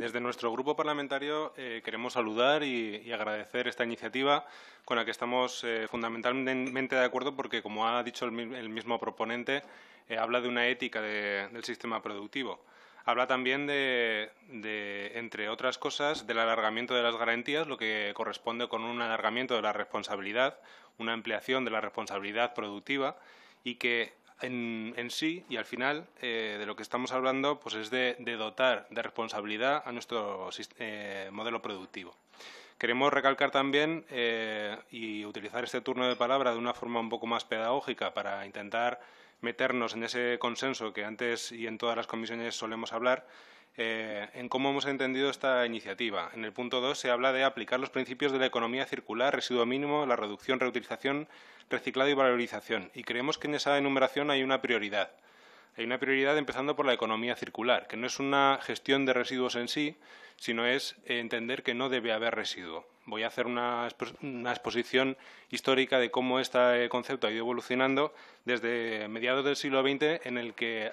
desde nuestro grupo parlamentario eh, queremos saludar y, agradecer esta iniciativa con la que estamos eh, fundamentalmente de acuerdo porque, como ha dicho el, mismo proponente, eh, habla de una ética del sistema productivo. Habla también de, de, entre otras cosas, del alargamiento de las garantías, lo que corresponde con un alargamiento de la responsabilidad, una ampliación de la responsabilidad productiva y que en, sí y al final eh, de lo que estamos hablando pues es de, dotar de responsabilidad a nuestro eh, modelo productivo. Queremos recalcar también eh, y utilizar este turno de palabra de una forma un poco más pedagógica para intentar meternos en ese consenso que antes y en todas las comisiones solemos hablar eh, en cómo hemos entendido esta iniciativa. En el punto 2 se habla de aplicar los principios de la economía circular, residuo mínimo, la reducción, reutilización, reciclado y valorización. Y creemos que en esa enumeración hay una prioridad. Hay una prioridad empezando por la economía circular, que no es una gestión de residuos en sí, sino es entender que no debe haber residuo voy a hacer una, exposición histórica de cómo este concepto ha ido evolucionando desde mediados del siglo XX, en el que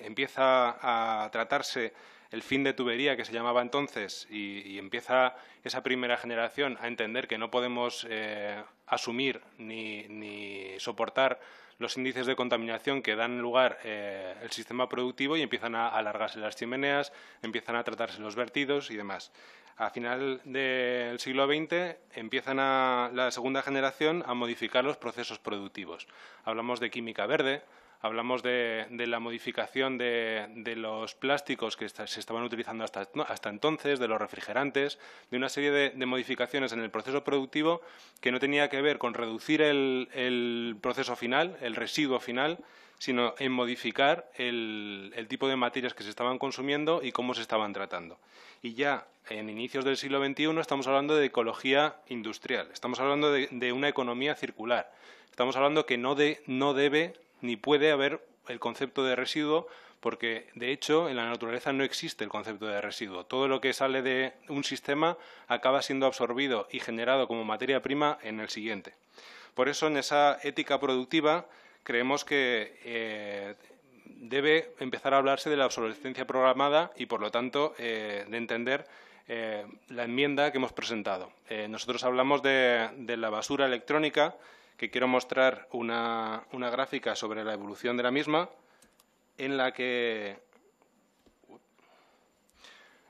empieza a tratarse el fin de tubería que se llamaba entonces y, empieza esa primera generación a entender que no podemos eh, asumir ni, ni soportar los índices de contaminación que dan lugar al eh, el sistema productivo y empiezan a alargarse las chimeneas, empiezan a tratarse los vertidos y demás. A final del siglo XX empiezan la segunda generación a modificar los procesos productivos. Hablamos de química verde, hablamos de, la modificación de, los plásticos que se estaban utilizando hasta, entonces, de los refrigerantes, de una serie de, modificaciones en el proceso productivo que no tenía que ver con reducir el, proceso final, el residuo final, sino en modificar el, tipo de materias que se estaban consumiendo y cómo se estaban tratando. Y ya en inicios del siglo XXI estamos hablando de ecología industrial, estamos hablando de, de una economía circular, estamos hablando que no, de, no debe ni puede haber el concepto de residuo porque de hecho en la naturaleza no existe el concepto de residuo. Todo lo que sale de un sistema acaba siendo absorbido y generado como materia prima en el siguiente. Por eso en esa ética productiva creemos que eh, debe empezar a hablarse de la obsolescencia programada y por lo tanto eh, de entender eh, la enmienda que hemos presentado. nosotros hablamos de la basura electrónica que quiero mostrar una, gráfica sobre la evolución de la misma en la que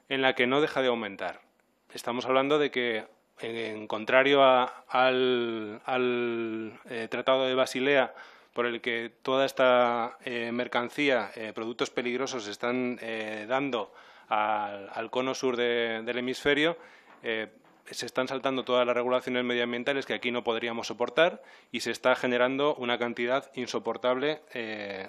en la que no deja de aumentar. Estamos hablando de que, en, contrario al, eh, Tratado de Basilea, por el que toda esta eh, mercancía, eh, productos peligrosos, se están dando al, cono sur del hemisferio, se están saltando todas las regulaciones medioambientales que aquí no podríamos soportar y se está generando una cantidad insoportable eh,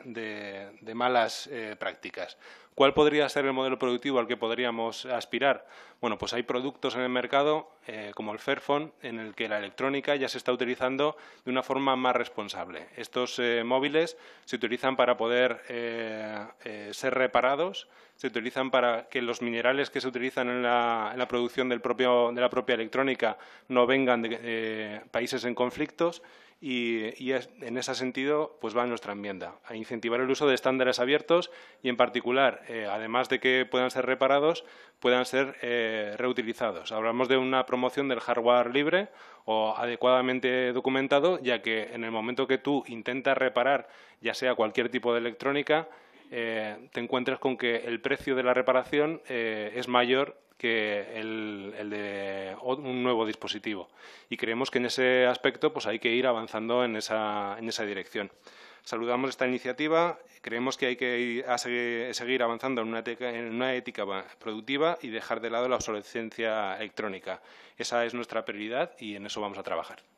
de, malas eh, prácticas. ¿Cuál podría ser el modelo productivo al que podríamos aspirar? Bueno, pues hay productos en el mercado, eh, como el Fairphone, en el que la electrónica ya se está utilizando de una forma más responsable. Estos eh, móviles se utilizan para poder eh, ser reparados, se utilizan para que los minerales que se utilizan en la, producción de la propia electrónica no vengan de países en conflictos y, en ese sentido pues va nuestra enmienda, a incentivar el uso de estándares abiertos y en particular, eh, además de que puedan ser reparados, puedan ser eh, reutilizados. Hablamos de una promoción del hardware libre o adecuadamente documentado, ya que en el momento que tú intentas reparar ya sea cualquier tipo de electrónica, eh, te encuentras con que el precio de la reparación eh, es mayor que el, de un nuevo dispositivo. Y creemos que en ese aspecto pues, hay que ir avanzando en esa, dirección. Saludamos esta iniciativa, creemos que hay que seguir avanzando en una ética productiva y dejar de lado la obsolescencia electrónica. Esa es nuestra prioridad y en eso vamos a trabajar.